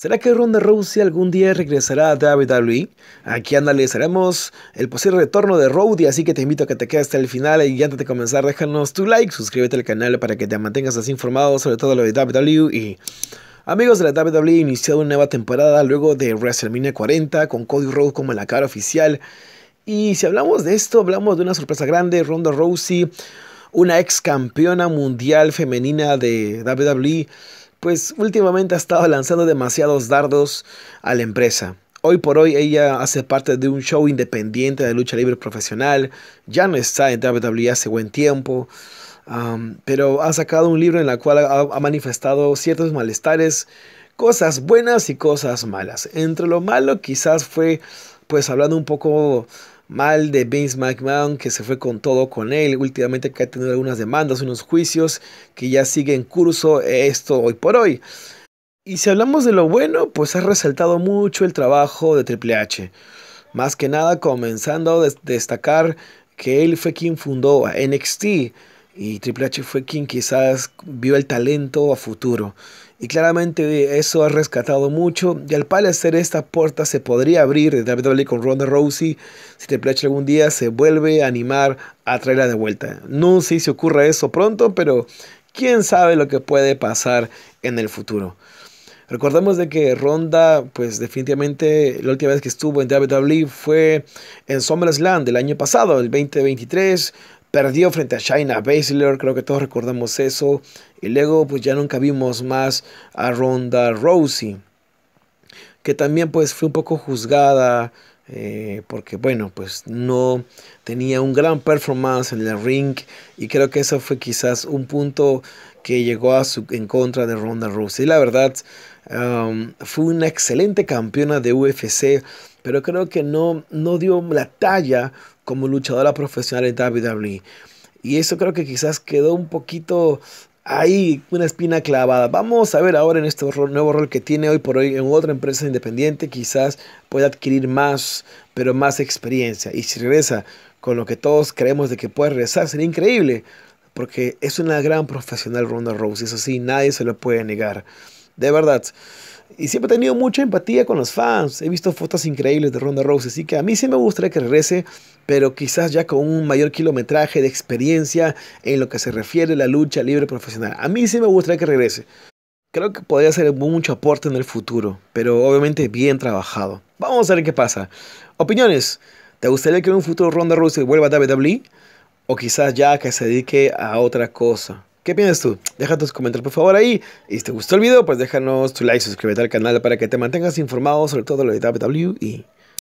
¿Será que Ronda Rousey algún día regresará a WWE? Aquí analizaremos el posible retorno de Rowdy, así que te invito a que te quedes hasta el final y antes de comenzar déjanos tu like, suscríbete al canal para que te mantengas así informado sobre todo lo de WWE y... Amigos de la WWE iniciado una nueva temporada luego de WrestleMania 40 con Cody Rhodes como la cara oficial y si hablamos de esto, hablamos de una sorpresa grande, Ronda Rousey, una ex campeona mundial femenina de WWE pues últimamente ha estado lanzando demasiados dardos a la empresa. Hoy por hoy ella hace parte de un show independiente de lucha libre profesional, ya no está en WWE hace buen tiempo, pero ha sacado un libro en el cual ha, ha manifestado ciertos malestares, cosas buenas y cosas malas. Entre lo malo quizás fue pues hablando un poco mal de Vince McMahon que se fue con todo con él. Últimamente que ha tenido algunas demandas, unos juicios que ya sigue en curso esto hoy por hoy. Y si hablamos de lo bueno, pues ha resaltado mucho el trabajo de Triple H. Más que nada comenzando a destacar que él fue quien fundó a NXT y Triple H fue quien quizás vio el talento a futuro y claramente eso ha rescatado mucho y al parecer esta puerta se podría abrir de WWE con Ronda Rousey si te H algún día se vuelve a animar a traerla de vuelta. No sé si ocurra eso pronto, pero quién sabe lo que puede pasar en el futuro. Recordemos de que Ronda, pues definitivamente la última vez que estuvo en WWE fue en SummerSlam del año pasado, el 2023 perdió frente a China Baszler, creo que todos recordamos eso. Y luego pues ya nunca vimos más a Ronda Rousey, que también pues fue un poco juzgada eh, porque bueno, pues no tenía un gran performance en el ring y creo que eso fue quizás un punto que llegó a su, en contra de Ronda Rousey. La verdad, um, fue una excelente campeona de UFC, pero creo que no, no dio la talla como luchadora profesional en WWE. Y eso creo que quizás quedó un poquito ahí una espina clavada. Vamos a ver ahora en este nuevo rol que tiene hoy por hoy en otra empresa independiente, quizás pueda adquirir más, pero más experiencia. Y si regresa con lo que todos creemos de que puede regresar, sería increíble, porque es una gran profesional Ronda Rose, eso sí, nadie se lo puede negar. De verdad y siempre he tenido mucha empatía con los fans. He visto fotos increíbles de Ronda Rousey, así que a mí sí me gustaría que regrese, pero quizás ya con un mayor kilometraje de experiencia en lo que se refiere a la lucha libre profesional. A mí sí me gustaría que regrese. Creo que podría ser mucho aporte en el futuro, pero obviamente bien trabajado. Vamos a ver qué pasa. Opiniones. ¿Te gustaría que en un futuro Ronda Rousey vuelva a WWE? O quizás ya que se dedique a otra cosa. ¿Qué piensas tú? Deja tus comentarios por favor ahí. Y si te gustó el video, pues déjanos tu like, suscríbete al canal para que te mantengas informado sobre todo lo de WWE.